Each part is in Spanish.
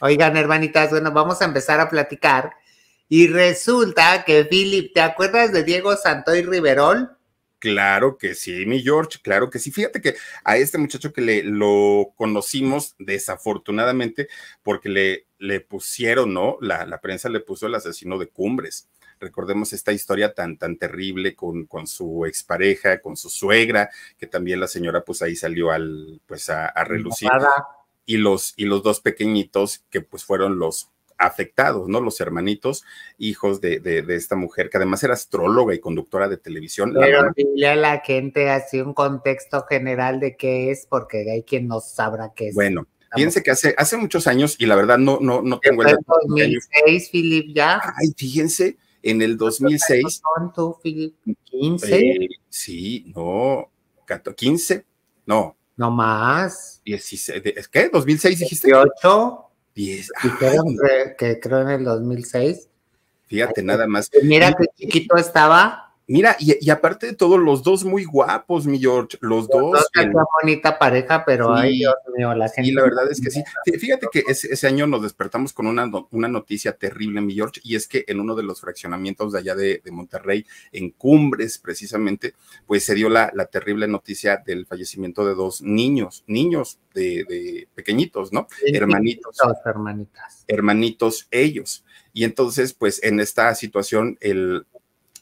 Oigan, hermanitas, bueno, vamos a empezar a platicar. Y resulta que, Philip, ¿te acuerdas de Diego Santoy Riverol? Claro que sí, mi George, claro que sí. Fíjate que a este muchacho que le lo conocimos desafortunadamente porque le, le pusieron, ¿no? La, la prensa le puso el asesino de Cumbres. Recordemos esta historia tan, tan terrible con, con su expareja, con su suegra, que también la señora pues ahí salió al, pues a, a relucir y los, y los dos pequeñitos que pues fueron los afectados, ¿no? Los hermanitos, hijos de, de, de esta mujer, que además era astróloga y conductora de televisión. Pero la a la gente así un contexto general de qué es, porque hay quien no sabrá qué es. Bueno, Fíjense que hace, hace muchos años, y la verdad no, no, no tengo el... En 2006, Filip, ya. Ay, fíjense, en el 2006... ¿Cuánto, Filip? ¿15? sí, no, 15, no, no más. ¿Es qué? ¿2006 dijiste? 18. 10. Ah, que, que creo en el 2006. Fíjate, nada más. Pues mira qué chiquito estaba. Mira, y, aparte de todo, los dos muy guapos, mi George, los, dos. bonita pareja, pero ahí Dios mío, la gente. Y la verdad es que sí. Fíjate que ese, año nos despertamos con una, una, noticia terrible, mi George, y es que en uno de los fraccionamientos de allá de, Monterrey, en Cumbres, precisamente, pues se dio la, la, terrible noticia del fallecimiento de dos niños, niños de, pequeñitos, ¿no? hermanitos. hermanitas. Hermanitos ellos. Y entonces, pues en esta situación, el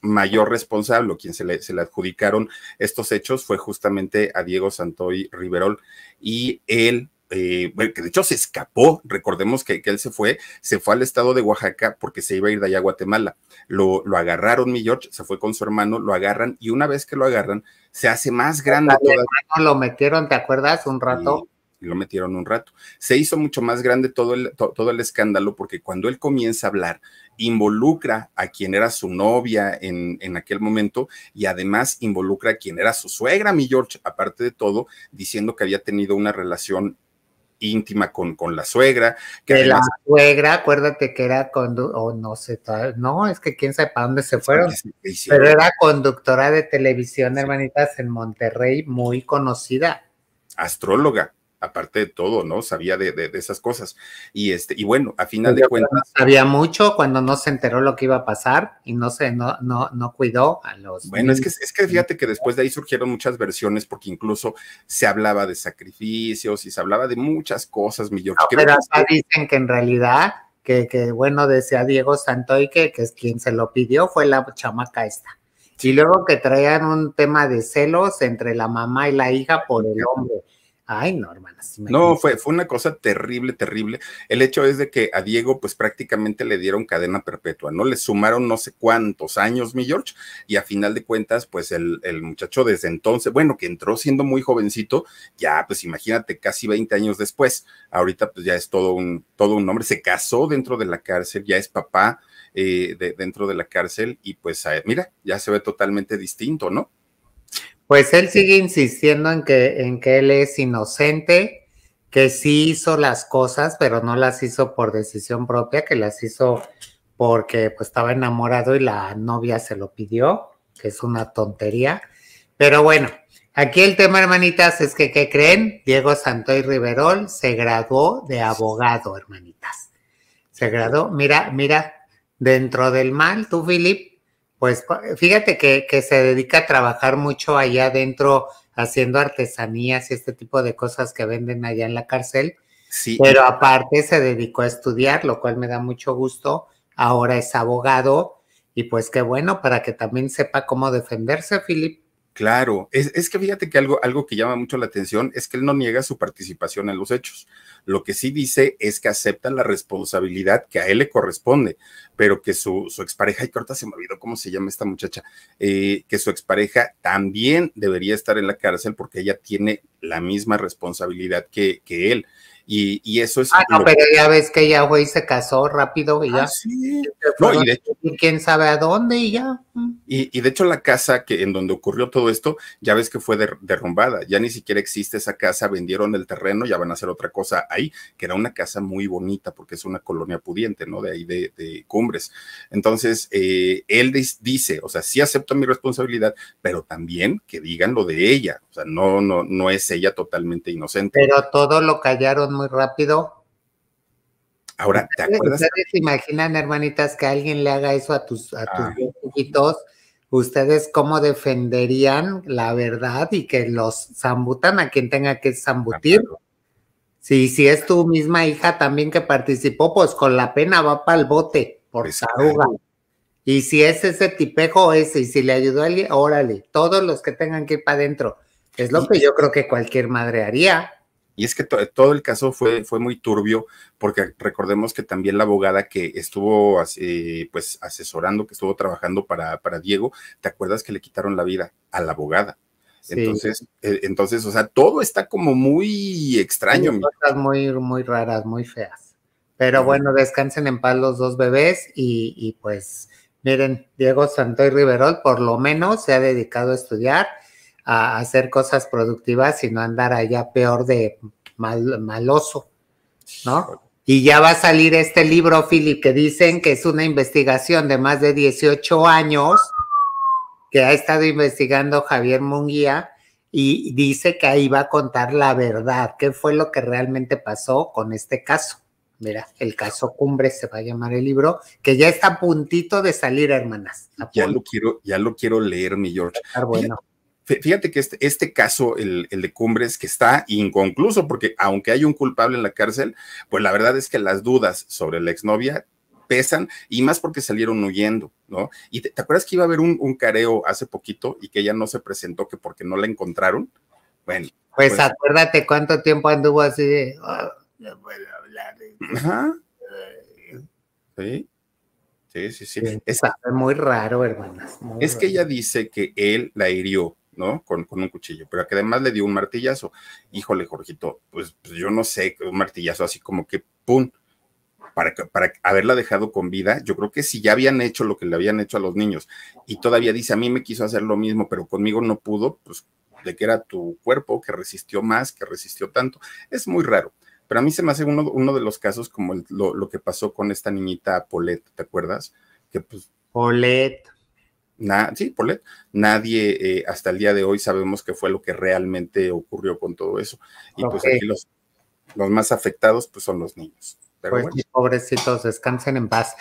mayor responsable quien se le, se le, adjudicaron estos hechos fue justamente a Diego Santoy Riverol y él eh, que de hecho se escapó, recordemos que, que, él se fue, se fue al estado de Oaxaca porque se iba a ir de allá a Guatemala. Lo, lo agarraron, mi George, se fue con su hermano, lo agarran y una vez que lo agarran, se hace más grande. lo metieron, ¿te acuerdas? Un rato y lo metieron un rato. Se hizo mucho más grande todo el, todo el escándalo porque cuando él comienza a hablar, involucra a quien era su novia en, en, aquel momento y además involucra a quien era su suegra, mi George, aparte de todo, diciendo que había tenido una relación íntima con, con la suegra. Que la suegra, acuérdate que era conductora, no sé, no, es que quién sabe para dónde se fueron, pero era conductora de televisión, hermanitas, en Monterrey, muy conocida. Astróloga aparte de todo, ¿no? Sabía de, esas cosas. Y este, y bueno, a final pues de cuentas. Sabía mucho cuando no se enteró lo que iba a pasar y no se, no, no, no cuidó a los. Bueno, es que, es que fíjate que después de ahí surgieron muchas versiones, porque incluso se hablaba de sacrificios y se hablaba de muchas cosas, mi pero dicen que en realidad que, bueno, decía Diego Santoy que, que quien se lo pidió fue la chamaca esta. Y luego que traían un tema de celos entre la mamá y la hija por el hombre. Ay, no, hermanas. No, fue, fue una cosa terrible, terrible. El hecho es de que a Diego, pues prácticamente le dieron cadena perpetua, ¿no? Le sumaron no sé cuántos años, mi George, y a final de cuentas, pues el, el muchacho desde entonces, bueno, que entró siendo muy jovencito, ya, pues imagínate, casi 20 años después, ahorita pues ya es todo un, todo un hombre, se casó dentro de la cárcel, ya es papá eh, de, dentro de la cárcel, y pues eh, mira, ya se ve totalmente distinto, ¿no? Pues él sigue insistiendo en que, en que él es inocente, que sí hizo las cosas, pero no las hizo por decisión propia, que las hizo porque pues, estaba enamorado y la novia se lo pidió, que es una tontería. Pero bueno, aquí el tema, hermanitas, es que, ¿qué creen? Diego Santoy Riverol se graduó de abogado, hermanitas. Se graduó, mira, mira, dentro del mal, tú, Filip, pues fíjate que, que, se dedica a trabajar mucho allá adentro haciendo artesanías y este tipo de cosas que venden allá en la cárcel. Sí. Pero aparte se dedicó a estudiar, lo cual me da mucho gusto. Ahora es abogado y pues qué bueno para que también sepa cómo defenderse, Filip. Claro, es, es, que fíjate que algo, algo que llama mucho la atención es que él no niega su participación en los hechos. Lo que sí dice es que acepta la responsabilidad que a él le corresponde, pero que su, expareja, y corta se me olvidó cómo se llama esta muchacha, eh, que su expareja también debería estar en la cárcel porque ella tiene la misma responsabilidad que, que él. Y, eso es. Ah, no, pero ya ves que ya, güey, se casó rápido y ya. Ah, sí. Este, no, y de hecho, quién sabe a dónde y ya. Mm. Y, de hecho, la casa que en donde ocurrió todo esto, ya ves que fue derrumbada. Ya ni siquiera existe esa casa, vendieron el terreno, ya van a hacer otra cosa ahí, que era una casa muy bonita porque es una colonia pudiente, ¿no? De ahí de, Cumbres. Entonces, eh, él dice, o sea, sí acepto mi responsabilidad, pero también que digan lo de ella. O sea, no, no, no es ella totalmente inocente. Pero todo lo callaron muy rápido. Ahora, ¿te acuerdas? ¿Ustedes imaginan, hermanitas, que alguien le haga eso a tus, a hijitos? Ah. ¿Ustedes cómo defenderían la verdad y que los zambutan a quien tenga que zambutir? si es tu misma hija también que participó, pues con la pena va para el bote, por saruga. Pues y si es ese tipejo ese, y si le ayudó a alguien, órale, todos los que tengan que ir para adentro. Es lo que yo creo que cualquier madre haría. Y es que todo el caso fue, fue muy turbio, porque recordemos que también la abogada que estuvo eh, pues asesorando, que estuvo trabajando para, para Diego, ¿te acuerdas que le quitaron la vida a la abogada? Entonces, eh, entonces, o sea, todo está como muy extraño. muy, muy raras, muy feas. Pero bueno, descansen en paz los dos bebés y, pues miren, Diego Santoy Riverol por lo menos se ha dedicado a estudiar a hacer cosas productivas, no andar allá peor de mal, maloso, ¿no? Y ya va a salir este libro, Philip, que dicen que es una investigación de más de 18 años que ha estado investigando Javier Munguía y dice que ahí va a contar la verdad, qué fue lo que realmente pasó con este caso. Mira, el caso Cumbre se va a llamar el libro, que ya está a puntito de salir, hermanas. Ya lo quiero, ya lo quiero leer, mi George. Bueno. Fíjate que este, este caso, el, de Cumbres, que está inconcluso, porque aunque hay un culpable en la cárcel, pues la verdad es que las dudas sobre la exnovia pesan y más porque salieron huyendo, ¿no? Y te, acuerdas que iba a haber un, careo hace poquito y que ella no se presentó, que porque no la encontraron. Bueno. Pues, pues acuérdate cuánto tiempo anduvo así de, oh, puedo hablar. Ajá. Sí. Sí, sí, sí. Es, muy raro, hermanas. es que ella dice que él la hirió ¿no? Con, un cuchillo, pero que además le dio un martillazo. Híjole, Jorgito, pues, pues yo no sé, un martillazo así como que, ¡pum! Para, para, haberla dejado con vida, yo creo que si ya habían hecho lo que le habían hecho a los niños y todavía dice, a mí me quiso hacer lo mismo, pero conmigo no pudo, pues de que era tu cuerpo que resistió más, que resistió tanto, es muy raro. Pero a mí se me hace uno, uno de los casos como lo, que pasó con esta niñita Polet, ¿te acuerdas? Que pues sí, por nadie eh, hasta el día de hoy sabemos qué fue lo que realmente ocurrió con todo eso. Y pues aquí los, los más afectados pues son los niños. Pues, pobrecitos, descansen en paz.